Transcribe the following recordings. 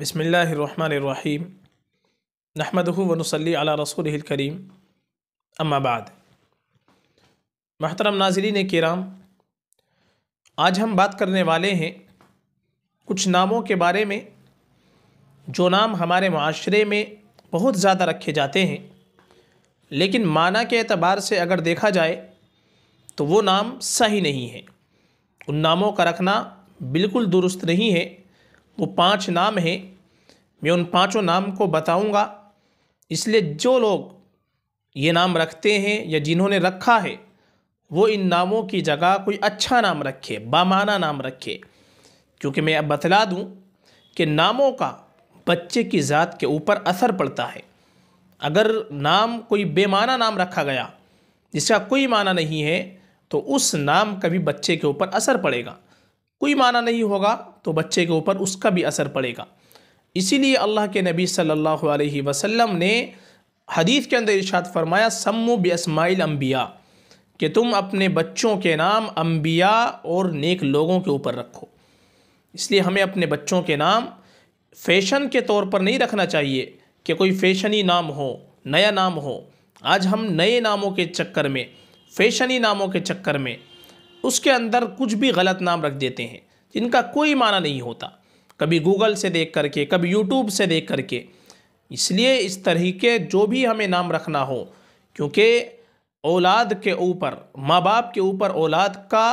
बसमीम नहमद वनसली अला रसूल करीम अम्माबाद महतरम नाजरीन कराम आज हम बात करने वाले हैं कुछ नामों के बारे में जो नाम हमारे माशरे में बहुत ज़्यादा रखे जाते हैं लेकिन माना के अतबार से अगर देखा जाए तो वो नाम सही नहीं है उन नामों का रखना बिल्कुल दुरुस्त नहीं है वो पांच नाम हैं मैं उन पांचों नाम को बताऊंगा इसलिए जो लोग ये नाम रखते हैं या जिन्होंने रखा है वो इन नामों की जगह कोई अच्छा नाम रखे बामाना नाम रखे क्योंकि मैं अब बतला दूं कि नामों का बच्चे की ज़ात के ऊपर असर पड़ता है अगर नाम कोई बेमाना नाम रखा गया जिसका कोई माना नहीं है तो उस नाम का भी बच्चे के ऊपर असर पड़ेगा कोई माना नहीं होगा तो बच्चे के ऊपर उसका भी असर पड़ेगा इसीलिए अल्लाह के नबी सल्लल्लाहु अलैहि वसल्लम ने हदीस के अंदर इर्शाद फरमाया सम्मु बेसमाइल अम्बिया कि तुम अपने बच्चों के नाम अम्बिया और नेक लोगों के ऊपर रखो इसलिए हमें अपने बच्चों के नाम फ़ैशन के तौर पर नहीं रखना चाहिए कि कोई फ़ैशनी नाम हो नया नाम हो आज हम नए नामों के चक्कर में फ़ैशनी नामों के चक्कर में उसके अंदर कुछ भी गलत नाम रख देते हैं जिनका कोई माना नहीं होता कभी गूगल से देख करके कभी यूट्यूब से देख करके इसलिए इस तरह के जो भी हमें नाम रखना हो क्योंकि औलाद के ऊपर माँ बाप के ऊपर औलाद का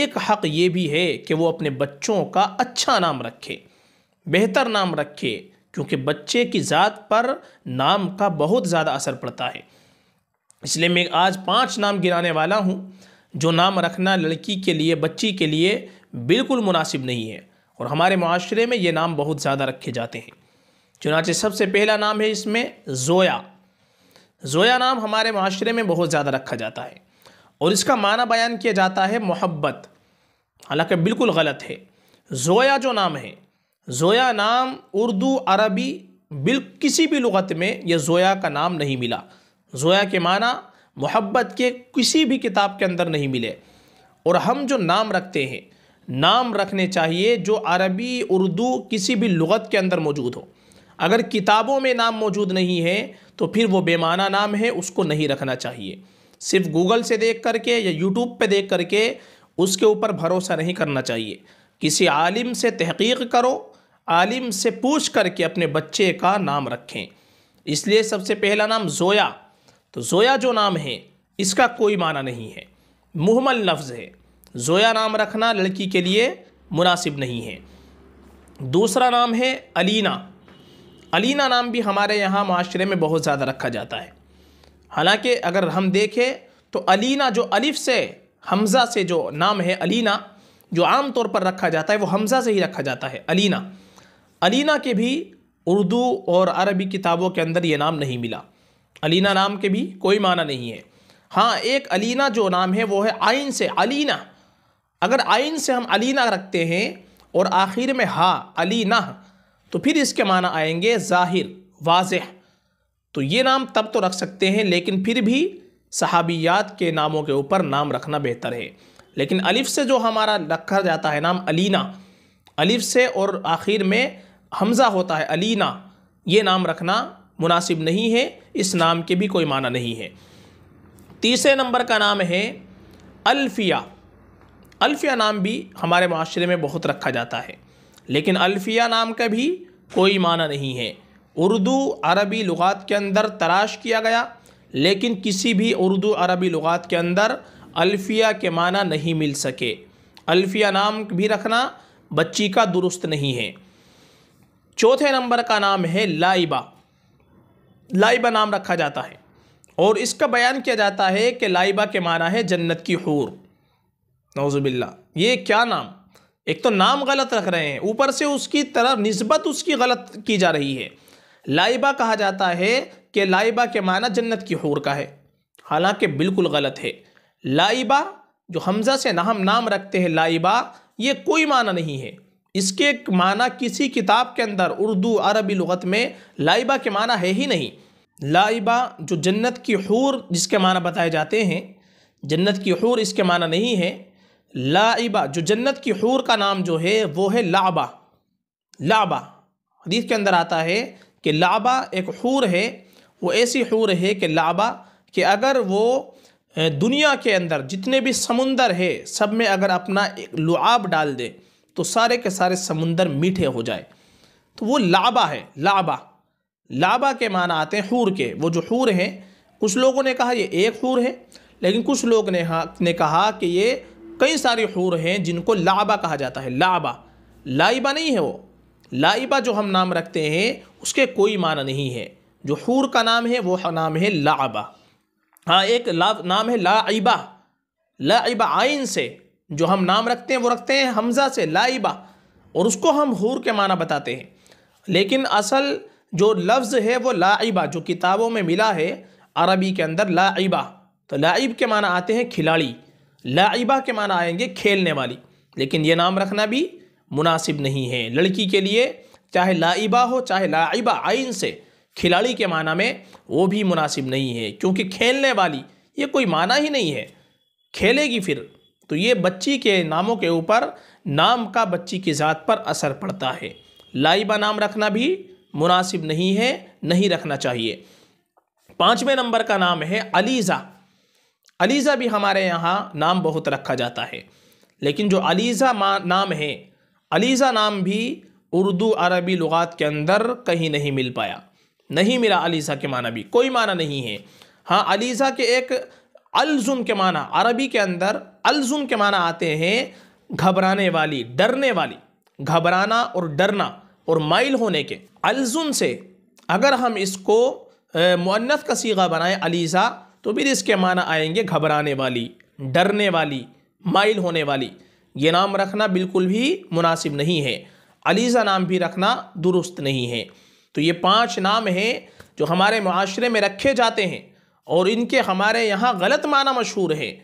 एक हक़ ये भी है कि वो अपने बच्चों का अच्छा नाम रखे बेहतर नाम रखे क्योंकि बच्चे की ज़ात पर नाम का बहुत ज़्यादा असर पड़ता है इसलिए मैं आज पांच नाम गिराने वाला हूँ जो नाम रखना लड़की के लिए बच्ची के लिए बिल्कुल मुनासिब नहीं है और हमारे माशरे में ये नाम बहुत ज़्यादा रखे जाते हैं चुनाचे सबसे पहला नाम है इसमें जोया जोया नाम हमारे माशरे में बहुत ज़्यादा रखा जाता है और इसका माना बयान किया जाता है मोहब्बत हालांकि बिल्कुल गलत है जोया जो नाम है जोया नाम उर्दू अरबी बिल किसी भी लगत में यह जोया का नाम नहीं मिला जोया के माना मोहब्बत के किसी भी किताब के अंदर नहीं मिले और हम जो नाम रखते हैं नाम रखने चाहिए जो अरबी उर्दू किसी भी लगत के अंदर मौजूद हो अगर किताबों में नाम मौजूद नहीं है तो फिर वो बेमाना नाम है उसको नहीं रखना चाहिए सिर्फ गूगल से देख करके या यूट्यूब पे देख करके उसके ऊपर भरोसा नहीं करना चाहिए किसी आलिम से तहकीक करो आलिम से पूछ करके अपने बच्चे का नाम रखें इसलिए सबसे पहला नाम जोया तो जोया जो नाम है इसका कोई माना नहीं है मुहमल लफ्ज़ है जोया नाम रखना लड़की के लिए मुनासिब नहीं है दूसरा नाम है अलीना अलीना नाम भी हमारे यहाँ माशरे में बहुत ज़्यादा रखा जाता है हालांकि अगर हम देखें तो अलीना जो अलिफ से हमज़ा से जो नाम है अलीना जो आम तौर पर रखा जाता है वो हमज़ा से ही रखा जाता है अलीना अलीना के भी उर्दू और अरबी किताबों के अंदर ये नाम नहीं मिला अलीना नाम के भी कोई माना नहीं है हाँ एक अलीना जो नाम है वो है आइन से अलीना अगर आइन से हम अलीना रखते हैं और आखिर में हा अलीना तो फिर इसके माना आएंगे ज़ाहिर वाज तो ये नाम तब तो रख सकते हैं लेकिन फिर भी सहाबियात के नामों के ऊपर नाम रखना बेहतर है लेकिन अलिफ से जो हमारा रखा जाता है नाम अलीना अलिफ से और आखिर में हमज़ा होता है अलीना ये नाम रखना मुनासिब नहीं है इस नाम के भी कोई माना नहीं है तीसरे नंबर का नाम है अल्फिया अल्फिया नाम भी हमारे माशरे में बहुत रखा जाता है लेकिन अल्फिया नाम का भी कोई माना नहीं है उर्दू अरबी लुगात के अंदर तराश किया गया लेकिन किसी भी उर्दू अरबी लुगात के अंदर अल्फिया के माना नहीं मिल सके अल्फिया नाम भी रखना बच्ची का दुरुस्त नहीं है चौथे नंबर का नाम है लाइबा लाइबा नाम रखा जाता है और इसका बयान किया जाता है कि लाइबा के माना है जन्नत की हूर नौजुबिल्ला ये क्या नाम एक तो नाम गलत रख रहे हैं ऊपर से उसकी तरफ नस्बत उसकी गलत की जा रही है लाइबा कहा जाता है कि लाइबा के माना जन्नत की हूर का है हालांकि बिल्कुल गलत है लाइबा जो हमजा से नाम नाम रखते हैं लाइबा ये कोई माना नहीं है इसके माना किसी किताब के अंदर उर्दू अरबी लगत में लाइबा के माना है ही नहीं लाइबा जो जन्नत की हूर जिसके माना बताए जाते हैं जन्नत की हूर इसके माना नहीं है लाइबा जो जन्नत की हूर का नाम जो है वो है लाबा लाबा हदीस के अंदर आता है कि लाबा एक हूर है वो ऐसी हूर है कि लाबा कि अगर वो दुनिया के अंदर जितने भी समुंदर है सब में अगर अपना एक लुआब डाल दे तो सारे के सारे समुंदर मीठे हो जाए तो वो लाबा है लाबा लाबा के माना आते हैं हूर के वो जो हूर हैं कुछ लोगों ने कहा ये एक हूर है लेकिन कुछ लोग ने, ने कहा कि ये कई सारी हूर हैं जिनको लाबा कहा जाता है लाबा लाइबा नहीं है वो लाइबा जो हम नाम रखते हैं उसके कोई माना नहीं है जो हूर का नाम है वो नाम है लाबा हाँ एक ला नाम है लाइबा लाइबा आइन से जो हम नाम रखते हैं वो रखते हैं हमज़ा से लाइबा और उसको हम हूर के माना बताते हैं लेकिन असल जो लफ्ज़ है वो लाइबा जो किताबों में मिला है अरबी के अंदर लाइबा तो लाइब के माना आते हैं खिलाड़ी लाइबा के माना आएंगे खेलने वाली लेकिन ये नाम रखना भी मुनासिब नहीं है लड़की के लिए चाहे लाइबा हो चाहे लाइबा आइन से खिलाड़ी के माना में वो भी मुनासिब नहीं है क्योंकि खेलने वाली ये कोई माना ही नहीं है खेलेगी फिर तो ये बच्ची के नामों के ऊपर नाम का बच्ची की ज़ात पर असर पड़ता है लाइबा नाम रखना भी मुनासिब नहीं है नहीं रखना चाहिए पाँचवें नंबर का नाम है अलीज़ा अलीज़ा भी हमारे यहाँ नाम बहुत रखा जाता है लेकिन जो अलीज़ा नाम है अलीज़ा नाम भी उर्दू अरबी लुगात के अंदर कहीं नहीं मिल पाया नहीं मिला अलीज़ा के माना भी कोई माना नहीं है हाँ अलीज़ा के एक अलजुम के माना अरबी के अंदर अलजुम के माना आते हैं घबराने वाली डरने वाली घबराना और डरना और माइल होने के अलजुम से अगर हम इसको मुन्नत का सीगा बनाएं अलीज़ा तो फिर इसके माना आएंगे घबराने वाली डरने वाली माइल होने वाली ये नाम रखना बिल्कुल भी मुनासिब नहीं है अलीज़ा नाम भी रखना दुरुस्त नहीं है तो ये पांच नाम हैं जो हमारे माशरे में रखे जाते हैं और इनके हमारे यहाँ गलत माना मशहूर है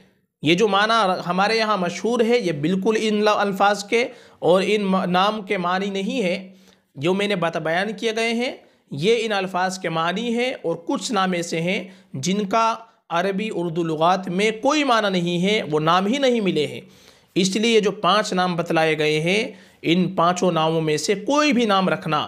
ये जो माना हमारे यहाँ मशहूर है ये बिल्कुल इन अल्फाज के और इन नाम के मानी नहीं है जो मैंने बता बयान किए गए हैं ये इन अल्फाज के मानी हैं और कुछ नाम ऐसे हैं जिनका अरबी उर्दू लुगात में कोई माना नहीं है वो नाम ही नहीं मिले हैं इसलिए जो पांच नाम बतलाए गए हैं इन पांचों नामों में से कोई भी नाम रखना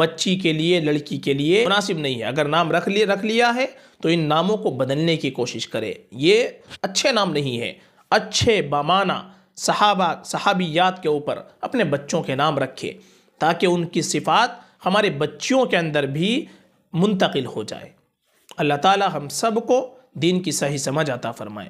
बच्ची के लिए लड़की के लिए मुनासिब नहीं है अगर नाम रख लिए रख लिया है तो इन नामों को बदलने की कोशिश करें ये अच्छे नाम नहीं है अच्छे बामाना सहाबा सहाबियात के ऊपर अपने बच्चों के नाम रखें ताकि उनकी सिफात हमारे बच्चियों के अंदर भी मुंतकिल हो जाए अल्लाह ताला हम सब को दीन की सही समझ आता फरमाए